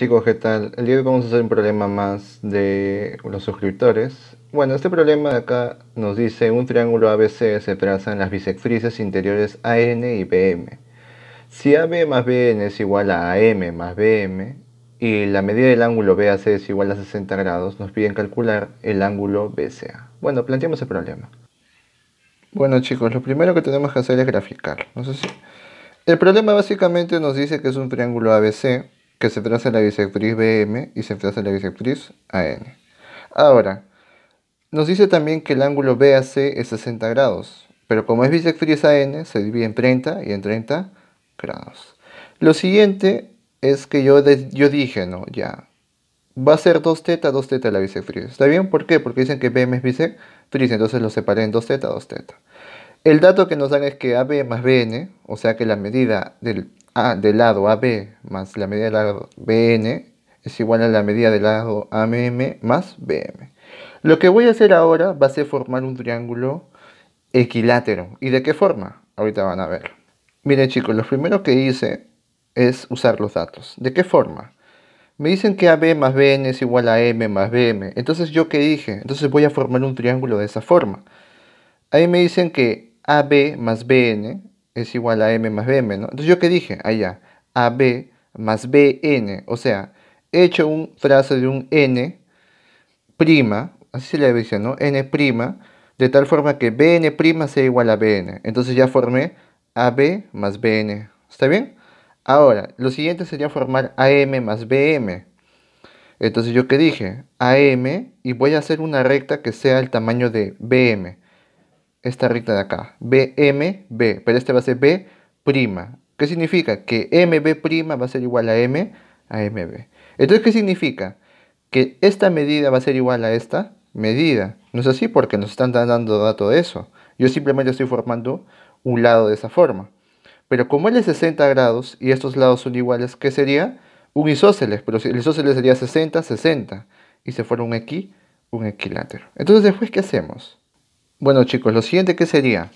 Chicos, ¿qué tal? El día de hoy vamos a hacer un problema más de los suscriptores. Bueno, este problema de acá nos dice un triángulo ABC se en las bisectrices interiores AN y BM. Si AB más BN es igual a AM más BM y la medida del ángulo BAC es igual a 60 grados, nos piden calcular el ángulo BCA. Bueno, planteemos el problema. Bueno chicos, lo primero que tenemos que hacer es graficar. No sé si... El problema básicamente nos dice que es un triángulo ABC que se traza la bisectriz BM y se traza la bisectriz AN. Ahora, nos dice también que el ángulo BAC es 60 grados, pero como es bisectriz AN, se divide en 30 y en 30 grados. Lo siguiente es que yo, yo dije, ¿no? Ya, va a ser 2 θ 2 θ la bisectriz. ¿Está bien? ¿Por qué? Porque dicen que BM es bisectriz, entonces lo separé en 2 θ 2 θ El dato que nos dan es que AB más BN, o sea que la medida del a del lado AB más la medida del lado BN es igual a la medida del lado AMM más BM. Lo que voy a hacer ahora va a ser formar un triángulo equilátero. ¿Y de qué forma? Ahorita van a ver. Miren chicos, lo primero que hice es usar los datos. ¿De qué forma? Me dicen que AB más BN es igual a M más BM. Entonces, ¿yo qué dije? Entonces voy a formar un triángulo de esa forma. Ahí me dicen que AB más BN es igual a m más bm, ¿no? Entonces, ¿yo qué dije? Allá, ah, AB más BN, o sea, he hecho un trazo de un n prima, así se le dice, ¿no? n prima, de tal forma que bn prima sea igual a bn. Entonces ya formé AB más bn, ¿está bien? Ahora, lo siguiente sería formar AM más BM. Entonces yo que dije, AM y voy a hacer una recta que sea el tamaño de BM esta recta de acá, BMB, pero este va a ser B'. ¿Qué significa? Que MB' va a ser igual a M a MB. Entonces, ¿qué significa? Que esta medida va a ser igual a esta medida. No es así porque nos están dando dato de eso. Yo simplemente estoy formando un lado de esa forma. Pero como él es 60 grados y estos lados son iguales, ¿qué sería? Un isósceles, pero el isósceles sería 60, 60. Y se forma un equi, un equilátero. Entonces, después, ¿qué hacemos? Bueno chicos, lo siguiente que sería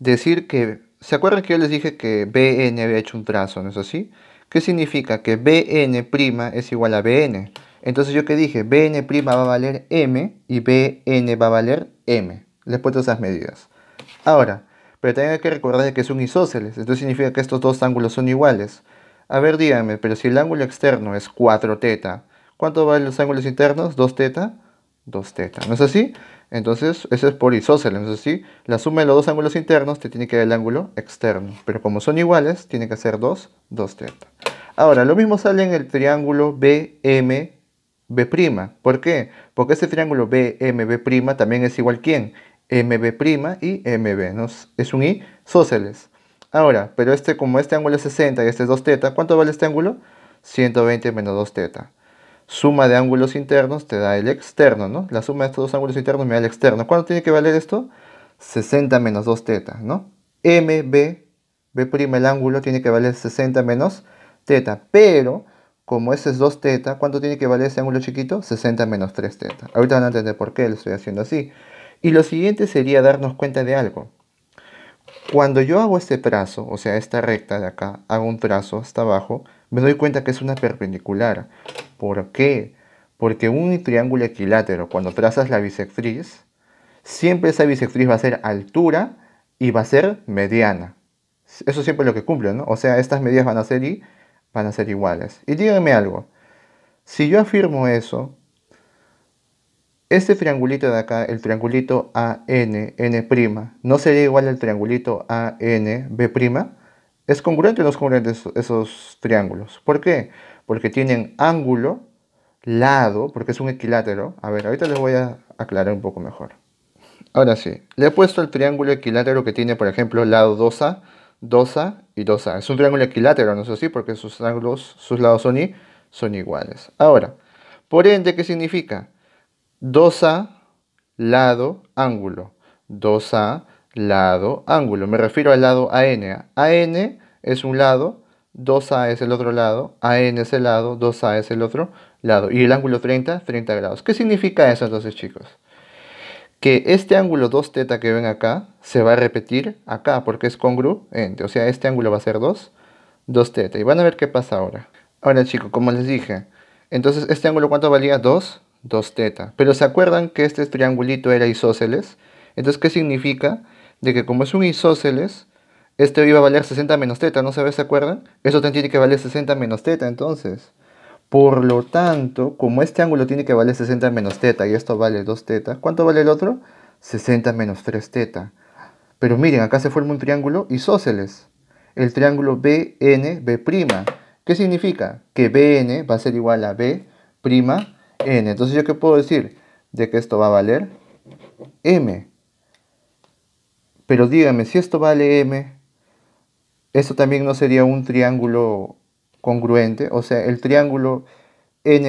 decir que, ¿se acuerdan que yo les dije que BN había hecho un trazo, no es así? ¿Qué significa? Que BN' es igual a BN. Entonces yo ¿qué dije, BN' va a valer M y BN va a valer M. Les he puesto esas medidas. Ahora, pero también hay que recordar que son isósceles, entonces significa que estos dos ángulos son iguales. A ver, díganme, pero si el ángulo externo es 4 θ ¿cuánto valen los ángulos internos? 2 θ 2 θ ¿No es así? Entonces, ese es por isósceles. Entonces, si la suma de los dos ángulos internos te tiene que dar el ángulo externo. Pero como son iguales, tiene que ser 2, 2 teta. Ahora, lo mismo sale en el triángulo BMB'. ¿Por qué? Porque ese triángulo BMB' también es igual quién? MB' y MB. Es un isósceles. Ahora, pero este, como este ángulo es 60 y este es 2 teta, ¿cuánto vale este ángulo? 120 menos 2 teta suma de ángulos internos te da el externo, ¿no? La suma de estos dos ángulos internos me da el externo. ¿Cuánto tiene que valer esto? 60 menos 2 teta, ¿no? MB, B' el ángulo, tiene que valer 60 menos teta. Pero, como ese es 2 teta, ¿cuánto tiene que valer ese ángulo chiquito? 60 menos 3 teta. Ahorita van a entender por qué lo estoy haciendo así. Y lo siguiente sería darnos cuenta de algo. Cuando yo hago este trazo, o sea, esta recta de acá, hago un trazo hasta abajo, me doy cuenta que es una perpendicular. ¿Por qué? Porque un triángulo equilátero, cuando trazas la bisectriz, siempre esa bisectriz va a ser altura y va a ser mediana. Eso siempre es lo que cumple, ¿no? O sea, estas medidas van a ser, y, van a ser iguales. Y díganme algo. Si yo afirmo eso, este triangulito de acá, el triangulito AN, N', ¿no sería igual al triangulito AN, B'? Es congruente o no es congruente esos triángulos. ¿Por qué? porque tienen ángulo, lado, porque es un equilátero. A ver, ahorita les voy a aclarar un poco mejor. Ahora sí, le he puesto el triángulo equilátero que tiene, por ejemplo, lado 2A, 2A y 2A. Es un triángulo equilátero, no sé si porque sus ángulos, sus lados son, son iguales. Ahora, por ende, ¿qué significa? 2A, lado, ángulo. 2A, lado, ángulo. Me refiero al lado AN. AN es un lado, 2A es el otro lado, AN es el lado, 2A es el otro lado. Y el ángulo 30, 30 grados. ¿Qué significa eso entonces, chicos? Que este ángulo 2 θ que ven acá se va a repetir acá porque es congruente. O sea, este ángulo va a ser 2, 2 θ. Y van a ver qué pasa ahora. Ahora, chicos, como les dije, entonces este ángulo ¿cuánto valía? 2, 2 θ. Pero ¿se acuerdan que este triangulito era isósceles? Entonces, ¿qué significa? De que como es un isósceles, este iba a valer 60 menos teta, ¿no se, se acuerdan? Eso tiene que valer 60 menos teta, entonces. Por lo tanto, como este ángulo tiene que valer 60 menos teta y esto vale 2 teta, ¿cuánto vale el otro? 60 menos 3 teta. Pero miren, acá se forma un triángulo isósceles. El triángulo BNB'. ¿Qué significa? Que BN va a ser igual a B'N Entonces, ¿yo qué puedo decir? De que esto va a valer M. Pero díganme, si esto vale M, esto también no sería un triángulo congruente, o sea, el triángulo n',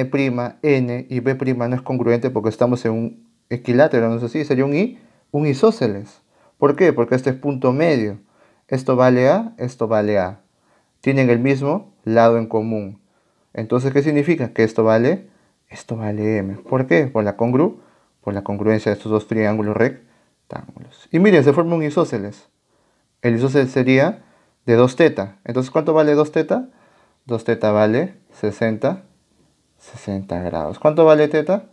n y b' no es congruente porque estamos en un equilátero, ¿no es así? Sería un i, un isósceles. ¿Por qué? Porque este es punto medio. Esto vale a, esto vale a. Tienen el mismo lado en común. Entonces, ¿qué significa? Que esto vale, esto vale m. ¿Por qué? Por la congru, por la congruencia de estos dos triángulos rectángulos. Y miren, se forma un isósceles. El isósceles sería de 2 teta. Entonces, ¿cuánto vale 2 teta? 2 teta vale 60, 60 grados. ¿Cuánto vale teta?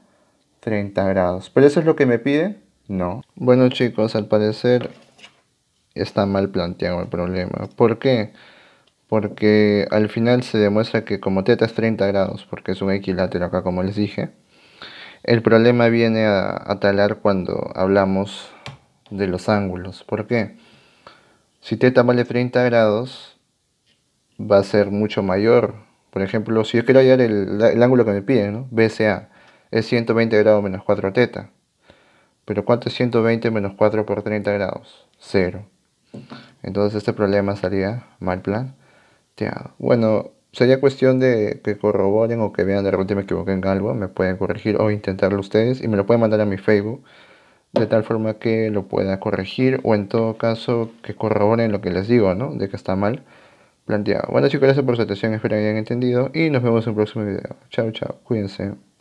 30 grados. ¿Pero eso es lo que me pide? No. Bueno chicos, al parecer está mal planteado el problema. ¿Por qué? Porque al final se demuestra que como teta es 30 grados, porque es un equilátero acá como les dije, el problema viene a, a talar cuando hablamos de los ángulos. ¿Por qué? Si teta vale 30 grados, va a ser mucho mayor. Por ejemplo, si yo quiero hallar el, ángulo que me piden, ¿no? BCA, es 120 grados menos 4 teta. Pero ¿cuánto es 120 menos 4 por 30 grados? Cero. Entonces este problema sería mal plan. Bueno, sería cuestión de que corroboren o que vean de repente me equivoqué en algo. Me pueden corregir o intentarlo ustedes y me lo pueden mandar a mi Facebook de tal forma que lo pueda corregir o en todo caso que corroboren lo que les digo, ¿no? De que está mal planteado. Bueno chicos, gracias por su atención, espero que hayan entendido y nos vemos en un próximo video. Chao, chao, cuídense.